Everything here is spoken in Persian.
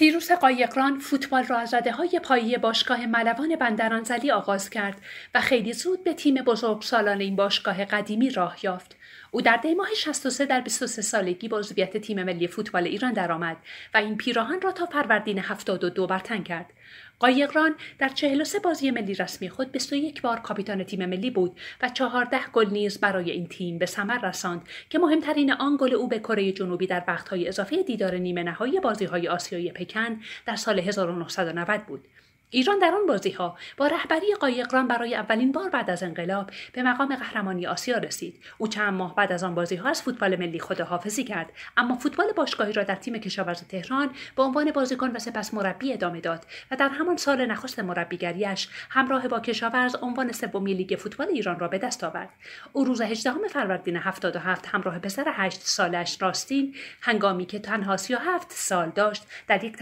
سیروس قایقران فوتبال را از رده های پایی باشگاه ملوان بندرانزلی آغاز کرد و خیلی زود به تیم بزرگ سالان این باشگاه قدیمی راه یافت. او در دی ماه 63 در 23 سالگی با عضویت تیم ملی فوتبال ایران درآمد و این پیراهن را تا فروردین 72 بر کرد. قایقران در 43 بازی ملی رسمی خود 21 بار کاپیتان تیم ملی بود و 14 گل نیز برای این تیم به ثمر رساند که مهمترین آن گل او به کره جنوبی در وقتهای اضافه دیدار نیمه نهایی های آسیایی پکن در سال 1990 بود. ایران در آن بازی ها با رهبری قایقران برای اولین بار بعد از انقلاب به مقام قهرمانی آسیا رسید او چند ماه بعد از آن بازی ها از فوتبال ملی حافظی کرد اما فوتبال باشگاهی را در تیم کشاورز تهران به با عنوان بازیکن و سپس مربی ادامه داد و در همان سال نخست مربیگریش همراه با کشاورز عنوان سومی لیگ فوتبال ایران را به دست آورد او روز 18 فروردین 77 همراه پسر 8 سالش راستین هنگامی که تنها 37 سال داشت در یک